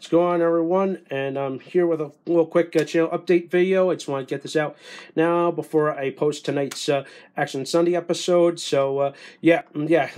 What's going on, everyone? And I'm here with a little quick uh, channel update video. I just want to get this out now before I post tonight's uh, Action Sunday episode. So, uh, yeah, mm, yeah.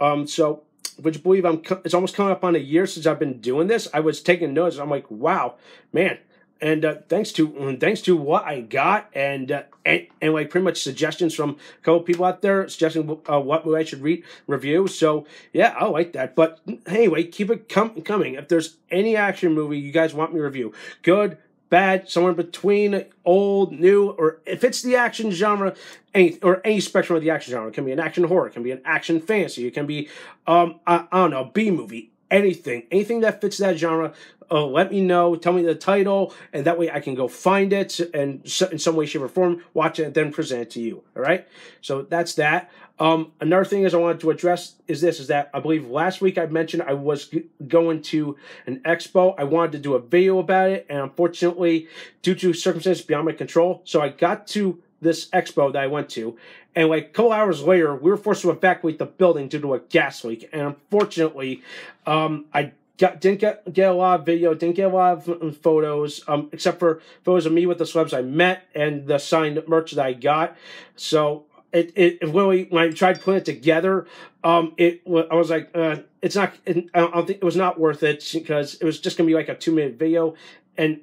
Um, so, would you believe I'm? it's almost coming up on a year since I've been doing this. I was taking notes. I'm like, wow, man, and uh, thanks to mm, thanks to what I got and uh, and, and like pretty much suggestions from a couple people out there suggesting uh, what I should read review. So yeah, I like that. But mm, anyway, keep it com- coming. If there's any action movie you guys want me to review, good, bad, somewhere between, old, new, or if it's the action genre, any or any spectrum of the action genre, it can be an action horror, it can be an action fantasy, it can be um I, I don't know B movie, anything, anything that fits that genre, uh, let me know. Tell me the title, and that way I can go find it and in some way, shape, or form, watch it, and then present it to you. All right. So that's that. Um, another thing is I wanted to address is this: is that I believe last week I mentioned I was g- going to an expo. I wanted to do a video about it, and unfortunately, due to circumstances beyond my control, so I got to this expo that I went to, and like a couple hours later, we were forced to evacuate the building due to a gas leak. And unfortunately, um, I got, didn't get, get a lot of video, didn't get a lot of photos, um, except for photos of me with the celebs I met and the signed merch that I got. So it, it, it really, when I tried putting it together, um, it I was like, uh, it's not, it, I don't think it was not worth it because it was just gonna be like a two minute video, and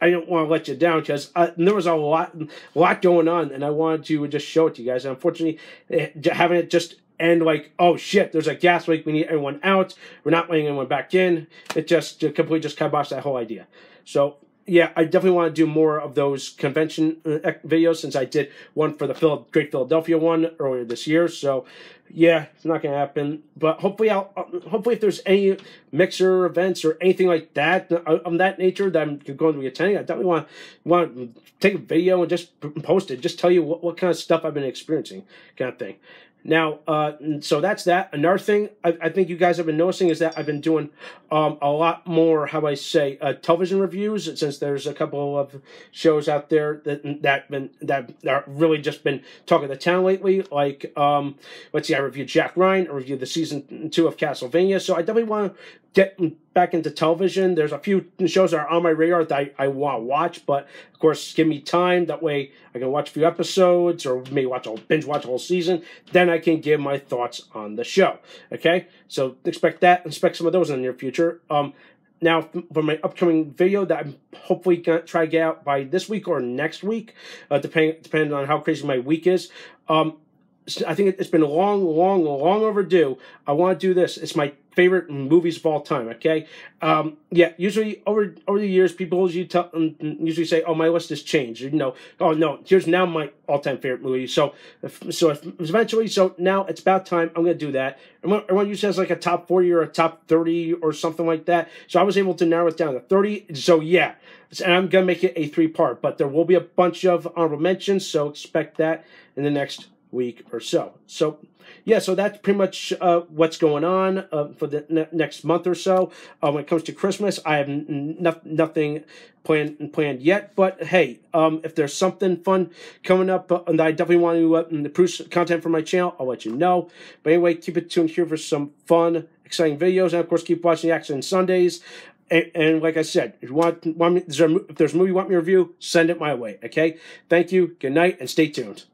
I do not want to let you down because there was a lot, lot going on, and I wanted to just show it to you guys. And unfortunately, it, eh, having it just end like, oh shit, there's a gas leak. We need everyone out. We're not letting anyone back in. It just completely just kiboshed that whole idea. So yeah, I definitely want to do more of those convention uh, videos since I did one for the Phil- Great Philadelphia one earlier this year. So, yeah, it's not going to happen. But hopefully, I'll uh, hopefully if there's any mixer events or anything like that uh, of that nature that I'm going to be attending, I definitely want want to take a video and just post it. Just tell you what, what kind of stuff I've been experiencing, kind of thing. Now, uh, so that's that. Another thing I, I, think you guys have been noticing is that I've been doing um, a lot more, how I say, uh, television reviews since there's a couple of shows out there that that been that are really just been talking the town lately. Like, um, let's see, I reviewed Jack Ryan, I reviewed the season two of Castlevania. So I definitely want to getting back into television. There's a few shows that are on my radar that I, I want to watch, but of course, give me time. That way, I can watch a few episodes or maybe watch a binge watch a whole season. Then I can give my thoughts on the show. Okay, so expect that. Expect some of those in the near future. Um, now for my upcoming video that I'm hopefully gonna try to get out by this week or next week, uh, depending depending on how crazy my week is. Um, I think it's been long, long, long overdue. I want to do this. It's my favorite movies of all time. Okay, um, yeah. Usually over over the years, people usually tell, um, usually say, "Oh, my list has changed." You know, oh no, here's now my all time favorite movie. So, if, so if eventually, so now it's about time. I'm gonna do that. I want, I want like a top forty or a top thirty or something like that. So I was able to narrow it down to thirty. So yeah, and I'm gonna make it a three part, but there will be a bunch of honorable mentions. So expect that in the next week or so. So, yeah, so that's pretty much uh, what's going on uh, for the ne- next month or so. Uh, when it comes to Christmas, I have n- n- nothing planned planned yet. But hey, um, if there's something fun coming up, uh, and I definitely want to improve uh, content for my channel, I'll let you know. But anyway, keep it tuned here for some fun, exciting videos, and of course, keep watching the Action Sundays. And, like I said, if you want, want me, if there's a movie you want me to review, send it my way. Okay. Thank you. Good night, and stay tuned.